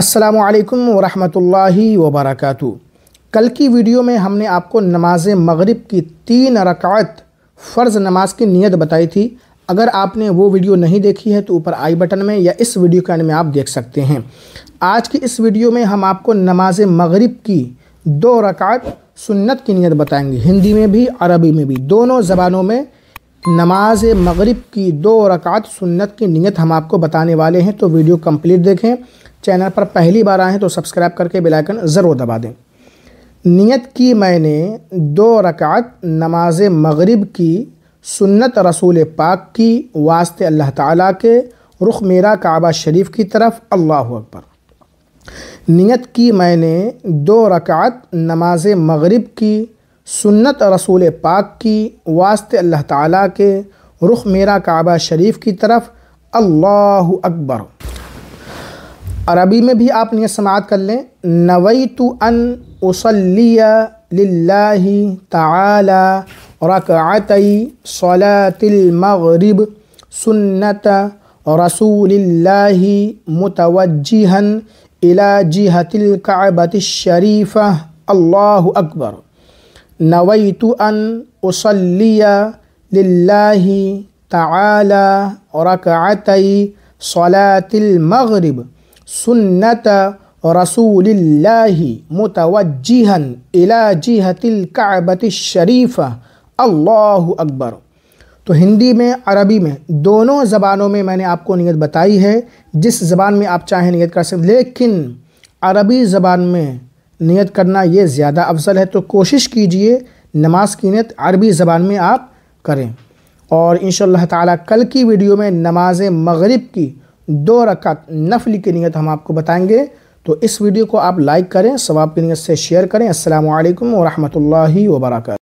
السلام علیکم ورحمۃ اللہ وبرکاتہ کل کی ویڈیو میں ہم نے آپ کو نماز مغرب کی تین رکعت فرض نماز کی نیت بتائی تھی اگر آپ نے وہ ویڈیو نہیں دیکھی ہے تو اوپر آئی بٹن میں یا اس ویڈیو کے اینڈ میں آپ دیکھ سکتے ہیں آج کی اس ویڈیو میں ہم آپ کو نماز مغرب کی دو رکعت سنت کی نیت بتائیں گے ہندی میں بھی عربی میں بھی دونوں زبانوں میں نماز مغرب کی دو رکعت سنت کی نیت ہم آپ کو بتانے والے ہیں تو ویڈیو کمپلیٹ دیکھیں چینل پر پہلی بار آئیں تو سبسکرائب کر کے آئیکن ضرور دبا دیں نیت کی میں نے دو رکعت نماز مغرب کی سنت رسول پاک کی واسطے اللہ تعالیٰ کے رخ میرا کعبہ شریف کی طرف اللہ اکبر نیت کی میں نے دو رکعت نماز مغرب کی سنت رسول پاک کی واسطے اللہ تعالیٰ کے رخ میرا کعبہ شریف کی طرف اللہ اکبر عربی میں بھی آپ نے سماعت کر لیں نویت ان اصلی للہ تعالی رکعتی صلاة المغرب سنت رسول اللہ متوجہا الی جہت تلقع الشریفہ اللہ اکبر نویت ان اصلی للہ تعالی رکعتی صلاة المغرب سنت رسول اللہ متوجہا الی جہت القعبۃ شریف اللہ اکبر تو ہندی میں عربی میں دونوں زبانوں میں میں نے آپ کو نیت بتائی ہے جس زبان میں آپ چاہیں نیت کر سکتے لیکن عربی زبان میں نیت کرنا یہ زیادہ افضل ہے تو کوشش کیجئے نماز کی نیت عربی زبان میں آپ کریں اور انشاءاللہ تعالی اللہ تعالیٰ کل کی ویڈیو میں نماز مغرب کی دو رکعت نفل کی نیت ہم آپ کو بتائیں گے تو اس ویڈیو کو آپ لائک کریں ثواب کی نیت سے شیئر کریں السلام علیکم ورحمۃ اللہ وبرکاتہ